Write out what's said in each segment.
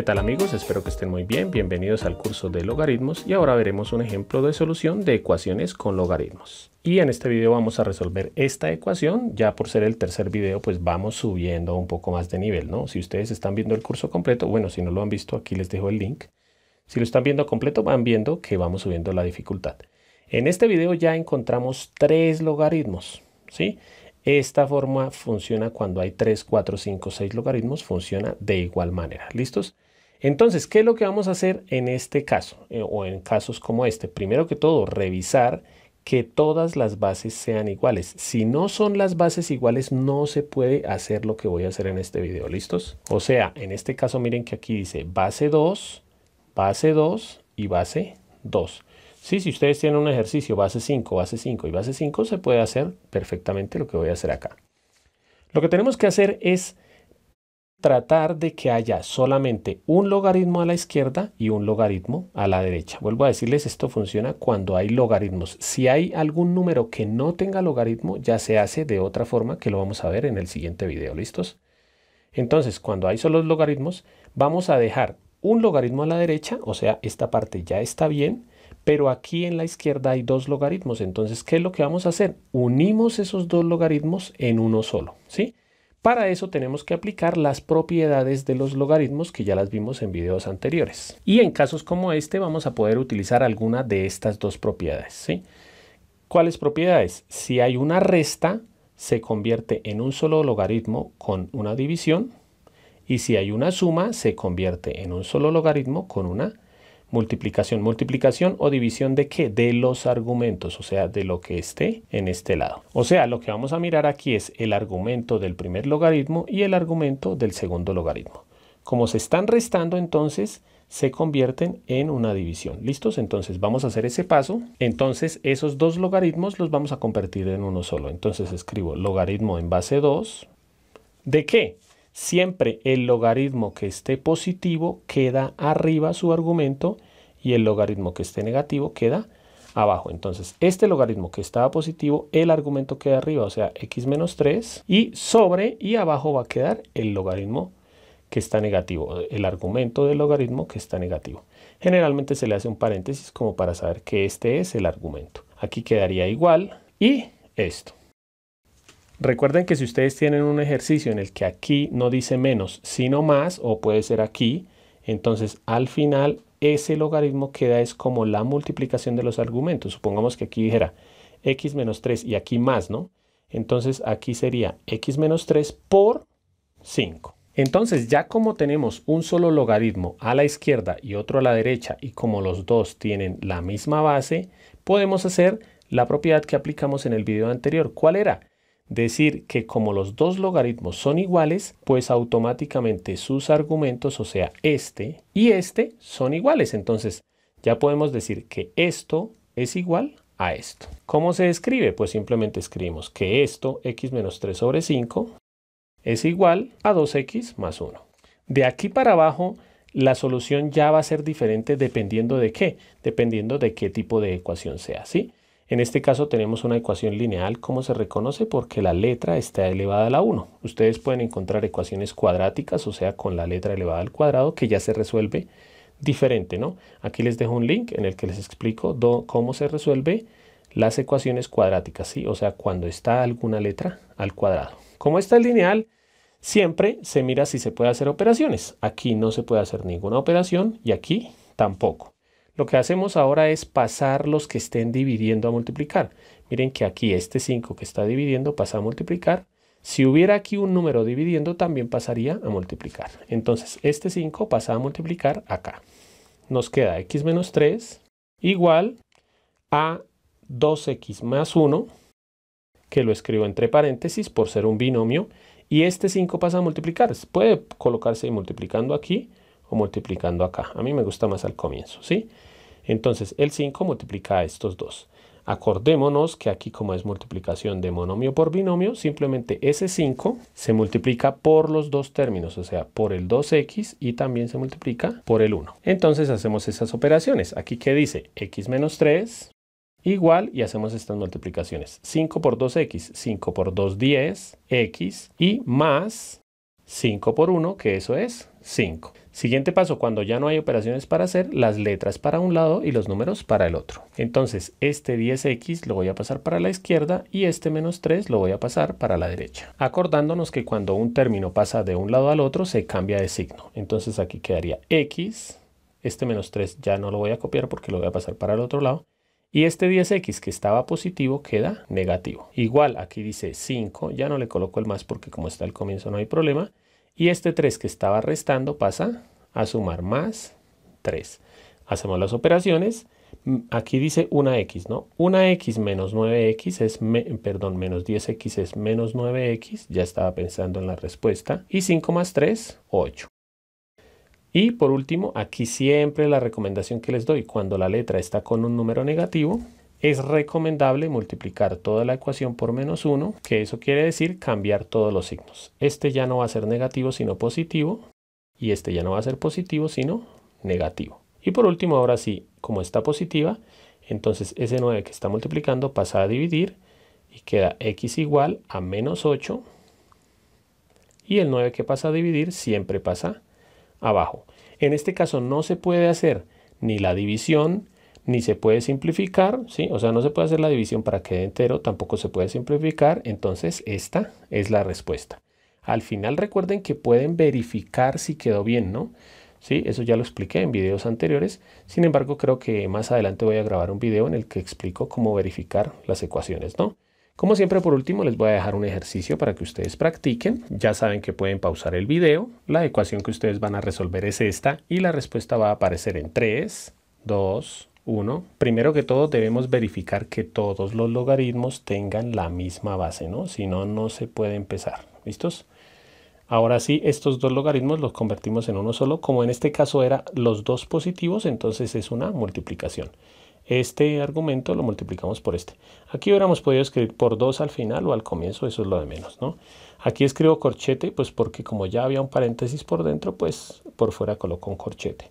¿Qué tal amigos? Espero que estén muy bien. Bienvenidos al curso de logaritmos y ahora veremos un ejemplo de solución de ecuaciones con logaritmos. Y en este video vamos a resolver esta ecuación. Ya por ser el tercer video pues vamos subiendo un poco más de nivel, ¿no? Si ustedes están viendo el curso completo, bueno, si no lo han visto aquí les dejo el link. Si lo están viendo completo van viendo que vamos subiendo la dificultad. En este video ya encontramos tres logaritmos, ¿sí? Esta forma funciona cuando hay tres, cuatro, cinco, seis logaritmos, funciona de igual manera. ¿Listos? Entonces, ¿qué es lo que vamos a hacer en este caso eh, o en casos como este? Primero que todo, revisar que todas las bases sean iguales. Si no son las bases iguales, no se puede hacer lo que voy a hacer en este video. ¿Listos? O sea, en este caso, miren que aquí dice base 2, base 2 y base 2. Sí, si ustedes tienen un ejercicio base 5, base 5 y base 5, se puede hacer perfectamente lo que voy a hacer acá. Lo que tenemos que hacer es tratar de que haya solamente un logaritmo a la izquierda y un logaritmo a la derecha. Vuelvo a decirles, esto funciona cuando hay logaritmos. Si hay algún número que no tenga logaritmo, ya se hace de otra forma que lo vamos a ver en el siguiente video. ¿Listos? Entonces, cuando hay solo logaritmos, vamos a dejar un logaritmo a la derecha, o sea, esta parte ya está bien, pero aquí en la izquierda hay dos logaritmos. Entonces, ¿qué es lo que vamos a hacer? Unimos esos dos logaritmos en uno solo, ¿sí? Para eso tenemos que aplicar las propiedades de los logaritmos que ya las vimos en videos anteriores. Y en casos como este vamos a poder utilizar alguna de estas dos propiedades. ¿Cuáles propiedades? Si hay una resta, se convierte en un solo logaritmo con una división. Y si hay una suma, se convierte en un solo logaritmo con una división multiplicación. ¿Multiplicación o división de qué? De los argumentos, o sea, de lo que esté en este lado. O sea, lo que vamos a mirar aquí es el argumento del primer logaritmo y el argumento del segundo logaritmo. Como se están restando, entonces se convierten en una división. ¿Listos? Entonces vamos a hacer ese paso. Entonces esos dos logaritmos los vamos a convertir en uno solo. Entonces escribo logaritmo en base 2. ¿De qué? Siempre el logaritmo que esté positivo queda arriba su argumento y el logaritmo que esté negativo queda abajo. Entonces, este logaritmo que estaba positivo, el argumento queda arriba, o sea, x menos 3, y sobre y abajo va a quedar el logaritmo que está negativo, el argumento del logaritmo que está negativo. Generalmente se le hace un paréntesis como para saber que este es el argumento. Aquí quedaría igual y esto. Recuerden que si ustedes tienen un ejercicio en el que aquí no dice menos, sino más, o puede ser aquí, entonces al final ese logaritmo queda es como la multiplicación de los argumentos. Supongamos que aquí dijera x menos 3 y aquí más, ¿no? Entonces aquí sería x menos 3 por 5. Entonces ya como tenemos un solo logaritmo a la izquierda y otro a la derecha y como los dos tienen la misma base, podemos hacer la propiedad que aplicamos en el video anterior. ¿Cuál era? decir que como los dos logaritmos son iguales, pues automáticamente sus argumentos, o sea, este y este, son iguales. Entonces, ya podemos decir que esto es igual a esto. ¿Cómo se escribe? Pues simplemente escribimos que esto, x menos 3 sobre 5, es igual a 2x más 1. De aquí para abajo, la solución ya va a ser diferente dependiendo de qué, dependiendo de qué tipo de ecuación sea, ¿sí? En este caso tenemos una ecuación lineal, ¿cómo se reconoce? Porque la letra está elevada a la 1. Ustedes pueden encontrar ecuaciones cuadráticas, o sea, con la letra elevada al cuadrado, que ya se resuelve diferente, ¿no? Aquí les dejo un link en el que les explico cómo se resuelve las ecuaciones cuadráticas, ¿sí? O sea, cuando está alguna letra al cuadrado. Como está el lineal, siempre se mira si se puede hacer operaciones. Aquí no se puede hacer ninguna operación y aquí tampoco. Lo que hacemos ahora es pasar los que estén dividiendo a multiplicar. Miren que aquí este 5 que está dividiendo pasa a multiplicar. Si hubiera aquí un número dividiendo, también pasaría a multiplicar. Entonces, este 5 pasa a multiplicar acá. Nos queda x menos 3 igual a 2x más 1, que lo escribo entre paréntesis por ser un binomio, y este 5 pasa a multiplicar. Puede colocarse multiplicando aquí o multiplicando acá. A mí me gusta más al comienzo, ¿sí? Entonces, el 5 multiplica a estos dos. Acordémonos que aquí como es multiplicación de monomio por binomio, simplemente ese 5 se multiplica por los dos términos, o sea, por el 2x y también se multiplica por el 1. Entonces hacemos esas operaciones. Aquí que dice x menos 3 igual y hacemos estas multiplicaciones. 5 por 2x, 5 por 2, 10, x y más 5 por 1, que eso es 5. Siguiente paso, cuando ya no hay operaciones para hacer, las letras para un lado y los números para el otro. Entonces, este 10x lo voy a pasar para la izquierda y este menos 3 lo voy a pasar para la derecha. Acordándonos que cuando un término pasa de un lado al otro, se cambia de signo. Entonces aquí quedaría x, este menos 3 ya no lo voy a copiar porque lo voy a pasar para el otro lado, y este 10x que estaba positivo queda negativo. Igual aquí dice 5, ya no le coloco el más porque como está al comienzo no hay problema. Y este 3 que estaba restando pasa a sumar más 3. Hacemos las operaciones. Mm, aquí dice 1x, ¿no? 1x menos 9x es, perdón, menos 10x es menos 9x, ya estaba pensando en la respuesta. Y 5 más 3, 8. Y por último, aquí siempre la recomendación que les doy, cuando la letra está con un número negativo, es recomendable multiplicar toda la ecuación por menos 1, que eso quiere decir cambiar todos los signos. Este ya no va a ser negativo sino positivo, y este ya no va a ser positivo sino negativo. Y por último, ahora sí, como está positiva, entonces ese 9 que está multiplicando pasa a dividir y queda x igual a menos 8 y el 9 que pasa a dividir siempre pasa abajo. En este caso no se puede hacer ni la división, ni se puede simplificar, ¿sí? O sea, no se puede hacer la división para que quede entero, tampoco se puede simplificar, entonces esta es la respuesta. Al final recuerden que pueden verificar si quedó bien, ¿no? Sí, eso ya lo expliqué en videos anteriores. Sin embargo, creo que más adelante voy a grabar un video en el que explico cómo verificar las ecuaciones, ¿no? Como siempre, por último, les voy a dejar un ejercicio para que ustedes practiquen. Ya saben que pueden pausar el video. La ecuación que ustedes van a resolver es esta y la respuesta va a aparecer en 3, 2, 1. Primero que todo, debemos verificar que todos los logaritmos tengan la misma base, ¿no? Si no, no se puede empezar. ¿Listos? Ahora sí, estos dos logaritmos los convertimos en uno solo. Como en este caso eran los dos positivos, entonces es una multiplicación. Este argumento lo multiplicamos por este. Aquí hubiéramos podido escribir por 2 al final o al comienzo, eso es lo de menos, ¿no? Aquí escribo corchete, pues porque como ya había un paréntesis por dentro, pues por fuera coloco un corchete.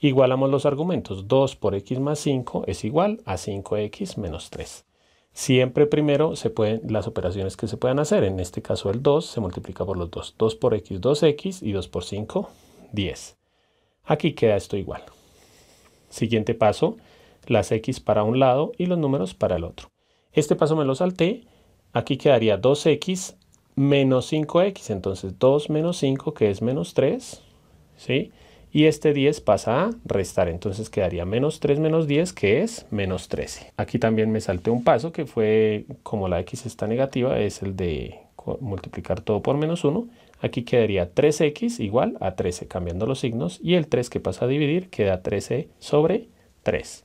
Igualamos los argumentos. 2 por x más 5 es igual a 5x menos 3. Siempre primero se pueden las operaciones que se puedan hacer. En este caso el 2 se multiplica por los 2. 2 por x, 2x y 2 por 5, 10. Aquí queda esto igual. Siguiente paso las x para un lado y los números para el otro. Este paso me lo salté, aquí quedaría 2x menos 5x, entonces 2 menos 5 que es menos 3, Y este 10 pasa a restar, entonces quedaría menos 3 menos 10 que es menos 13. Aquí también me salté un paso que fue, como la x está negativa, es el de multiplicar todo por menos 1. Aquí quedaría 3x igual a 13, cambiando los signos, y el 3 que pasa a dividir queda 13 sobre 3.